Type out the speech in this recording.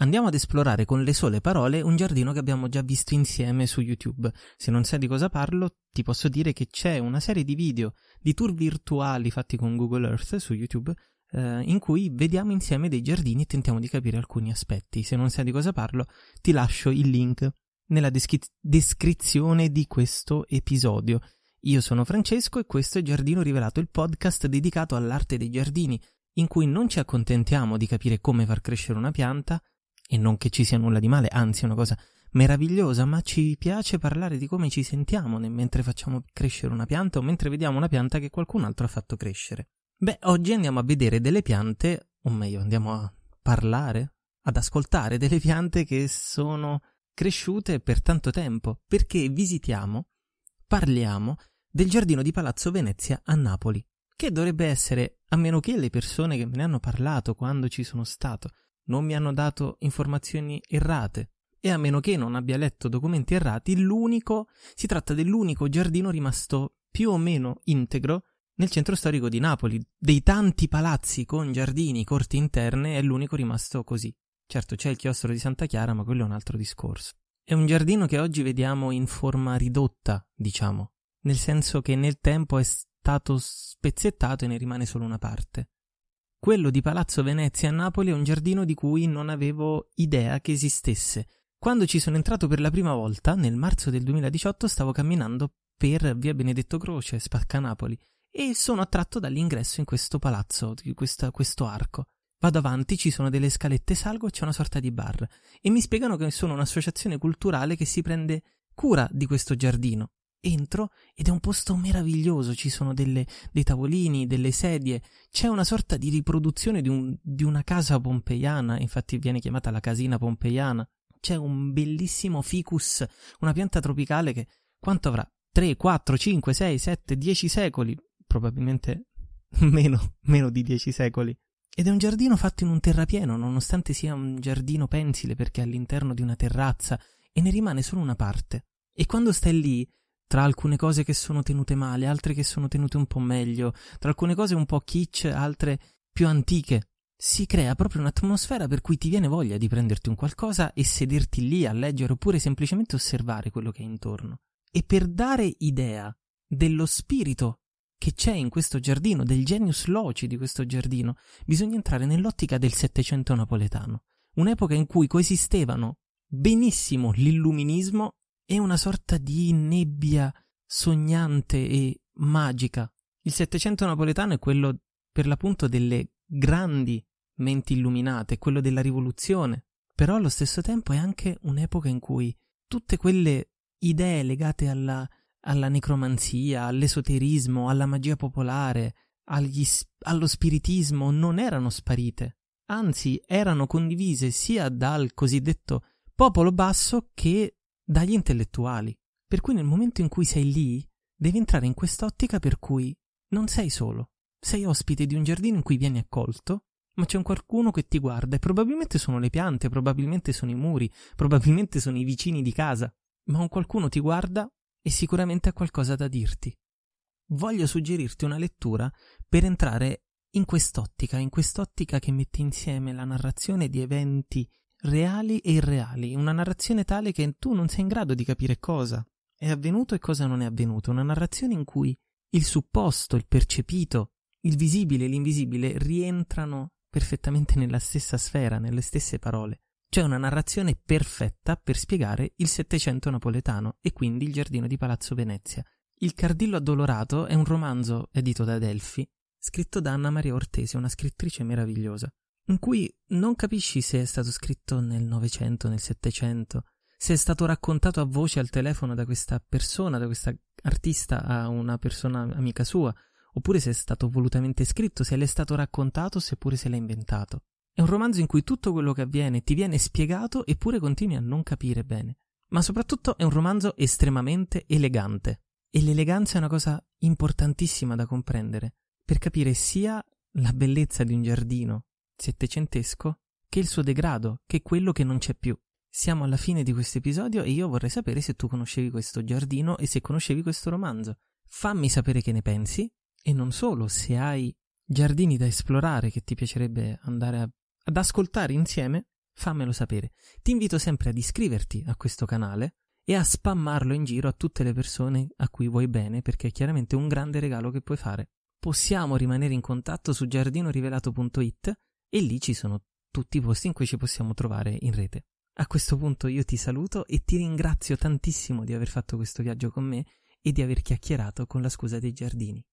Andiamo ad esplorare con le sole parole un giardino che abbiamo già visto insieme su YouTube. Se non sai di cosa parlo, ti posso dire che c'è una serie di video di tour virtuali fatti con Google Earth su YouTube eh, in cui vediamo insieme dei giardini e tentiamo di capire alcuni aspetti. Se non sai di cosa parlo, ti lascio il link nella deschi- descrizione di questo episodio. Io sono Francesco e questo è Giardino Rivelato, il podcast dedicato all'arte dei giardini, in cui non ci accontentiamo di capire come far crescere una pianta, e non che ci sia nulla di male, anzi è una cosa meravigliosa, ma ci piace parlare di come ci sentiamo mentre facciamo crescere una pianta o mentre vediamo una pianta che qualcun altro ha fatto crescere. Beh, oggi andiamo a vedere delle piante, o meglio, andiamo a parlare, ad ascoltare delle piante che sono cresciute per tanto tempo, perché visitiamo, parliamo del giardino di Palazzo Venezia a Napoli, che dovrebbe essere, a meno che le persone che me ne hanno parlato quando ci sono stato non mi hanno dato informazioni errate. E a meno che non abbia letto documenti errati, l'unico, si tratta dell'unico giardino rimasto più o meno integro nel centro storico di Napoli. Dei tanti palazzi con giardini, corti interne, è l'unico rimasto così. Certo c'è il chiostro di Santa Chiara, ma quello è un altro discorso. È un giardino che oggi vediamo in forma ridotta, diciamo, nel senso che nel tempo è stato spezzettato e ne rimane solo una parte. Quello di Palazzo Venezia a Napoli è un giardino di cui non avevo idea che esistesse. Quando ci sono entrato per la prima volta, nel marzo del 2018, stavo camminando per via Benedetto Croce, Spacca Napoli, e sono attratto dall'ingresso in questo palazzo, in questo arco. Vado avanti, ci sono delle scalette, salgo, c'è una sorta di bar e mi spiegano che sono un'associazione culturale che si prende cura di questo giardino. Entro ed è un posto meraviglioso, ci sono delle, dei tavolini, delle sedie, c'è una sorta di riproduzione di, un, di una casa pompeiana, infatti viene chiamata la casina pompeiana, c'è un bellissimo ficus, una pianta tropicale che quanto avrà? 3, 4, 5, 6, 7, 10 secoli, probabilmente meno, meno di 10 secoli. Ed è un giardino fatto in un terrapieno, nonostante sia un giardino pensile perché è all'interno di una terrazza e ne rimane solo una parte. E quando stai lì tra alcune cose che sono tenute male, altre che sono tenute un po' meglio, tra alcune cose un po' kitsch, altre più antiche. Si crea proprio un'atmosfera per cui ti viene voglia di prenderti un qualcosa e sederti lì a leggere oppure semplicemente osservare quello che è intorno. E per dare idea dello spirito che c'è in questo giardino, del genius loci di questo giardino, bisogna entrare nell'ottica del Settecento napoletano, un'epoca in cui coesistevano benissimo l'illuminismo è una sorta di nebbia sognante e magica. Il Settecento napoletano è quello per l'appunto delle grandi menti illuminate, quello della rivoluzione, però allo stesso tempo è anche un'epoca in cui tutte quelle idee legate alla, alla necromanzia, all'esoterismo, alla magia popolare, agli, allo spiritismo non erano sparite, anzi erano condivise sia dal cosiddetto popolo basso che dagli intellettuali. Per cui nel momento in cui sei lì, devi entrare in quest'ottica per cui non sei solo. Sei ospite di un giardino in cui vieni accolto, ma c'è un qualcuno che ti guarda e probabilmente sono le piante, probabilmente sono i muri, probabilmente sono i vicini di casa, ma un qualcuno ti guarda e sicuramente ha qualcosa da dirti. Voglio suggerirti una lettura per entrare in quest'ottica, in quest'ottica che mette insieme la narrazione di eventi reali e irreali, una narrazione tale che tu non sei in grado di capire cosa è avvenuto e cosa non è avvenuto, una narrazione in cui il supposto, il percepito, il visibile e l'invisibile rientrano perfettamente nella stessa sfera, nelle stesse parole. C'è cioè una narrazione perfetta per spiegare il Settecento napoletano e quindi il giardino di Palazzo Venezia. Il Cardillo addolorato è un romanzo edito da Delphi, scritto da Anna Maria Ortesi, una scrittrice meravigliosa in cui non capisci se è stato scritto nel Novecento, nel Settecento, se è stato raccontato a voce al telefono da questa persona, da questa artista a una persona amica sua, oppure se è stato volutamente scritto, se le è stato raccontato, seppure se l'ha inventato. È un romanzo in cui tutto quello che avviene ti viene spiegato eppure continui a non capire bene. Ma soprattutto è un romanzo estremamente elegante. E l'eleganza è una cosa importantissima da comprendere, per capire sia la bellezza di un giardino settecentesco che il suo degrado, che quello che non c'è più. Siamo alla fine di questo episodio e io vorrei sapere se tu conoscevi questo giardino e se conoscevi questo romanzo. Fammi sapere che ne pensi e non solo, se hai giardini da esplorare che ti piacerebbe andare a, ad ascoltare insieme, fammelo sapere. Ti invito sempre ad iscriverti a questo canale e a spammarlo in giro a tutte le persone a cui vuoi bene perché è chiaramente un grande regalo che puoi fare. Possiamo rimanere in contatto su giardinorivelato.it e lì ci sono tutti i posti in cui ci possiamo trovare in rete. A questo punto io ti saluto e ti ringrazio tantissimo di aver fatto questo viaggio con me e di aver chiacchierato con la scusa dei giardini.